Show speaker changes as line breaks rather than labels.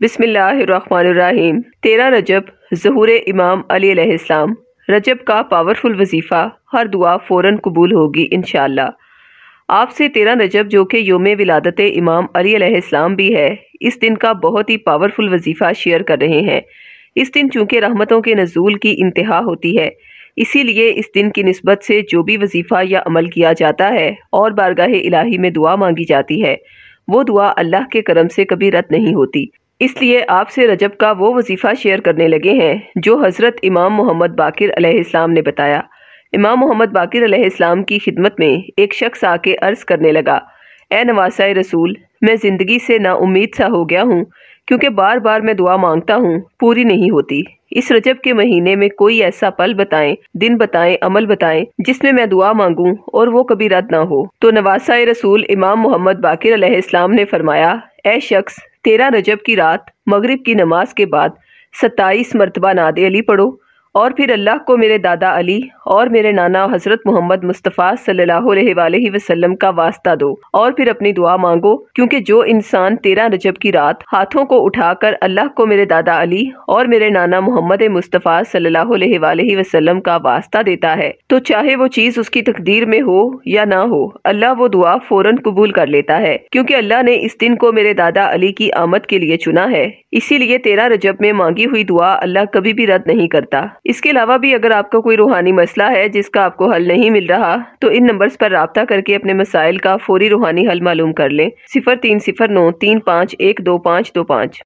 बिसमीम तेरह रजब जहूर इमाम अली अलैहिस्सलाम रजब का पावरफुल वजीफ़ा हर दुआ फ़ौर कबूल होगी इन आपसे तेरह रजब जो कि योम विलादत इमाम अली अलैहिस्सलाम भी है इस दिन का बहुत ही पावरफुल वजीफ़ा शेयर कर रहे हैं इस दिन चूंकि रहमतों के नजूल की इंतहा होती है इसीलिए इस दिन की नस्बत से जो भी वजीफ़ा या अमल किया जाता है और बारगाह इलाही में दुआ मांगी जाती है वो दुआ अल्लाह के करम से कभी रद्द नहीं होती इसलिए आपसे रजब का वो वजीफ़ा शेयर करने लगे हैं जो हज़रत इमाम मोहम्मद बाकिर अलैहिस्सलाम ने बताया इमाम मोहम्मद बाकिर अलैहिस्सलाम की खिदमत में एक शख्स आके अर्ज़ करने लगा ए नवासा रसूल मैं ज़िंदगी से ना उम्मीद सा हो गया हूँ क्योंकि बार बार मैं दुआ मांगता हूँ पूरी नहीं होती इस रजब के महीने में कोई ऐसा पल बताएं दिन बताएं अमल बताएं जिसमें मैं दुआ मांगूं और वो कभी रद्द ना हो तो नवासा रसूल इमाम मोहम्मद बाकिर अलैहिस्सलाम ने फरमाया ए शख्स तेरह रजब की रात मगरिब की नमाज के बाद सत्ताईस मरतबा नाद अली पढ़ो और फिर अल्लाह को मेरे दादा अली और मेरे नाना हज़रत मोहम्मद मुस्तफ़ा सल्लल्लाहु अलैहि वसल्लम का वास्ता दो और फिर अपनी दुआ मांगो क्योंकि जो इंसान तेरह रजब की रात हाथों को उठाकर अल्लाह को मेरे दादा अली और मेरे नाना मोहम्मद मुस्तफ़ा सल्लल्लाहु अलैहि वसल्लम का वास्ता देता है तो चाहे वो चीज़ उसकी तकदीर में हो या ना हो अल्लाह वो दुआ फ़ौरन कबूल कर लेता है क्योंकि अल्लाह ने इस दिन को मेरे दादा अली की आमद के लिए चुना है इसीलिए तेरह रजब में मांगी हुई दुआ अल्लाह कभी भी रद्द नहीं करता इसके अलावा भी अगर आपका कोई रूहानी मसला है जिसका आपको हल नहीं मिल रहा तो इन नंबर्स पर रबता करके अपने मसाइल का फौरी रूहानी हल मालूम कर लें सिफर तीन सिफर नौ तीन पाँच एक दो पाँच दो पाँच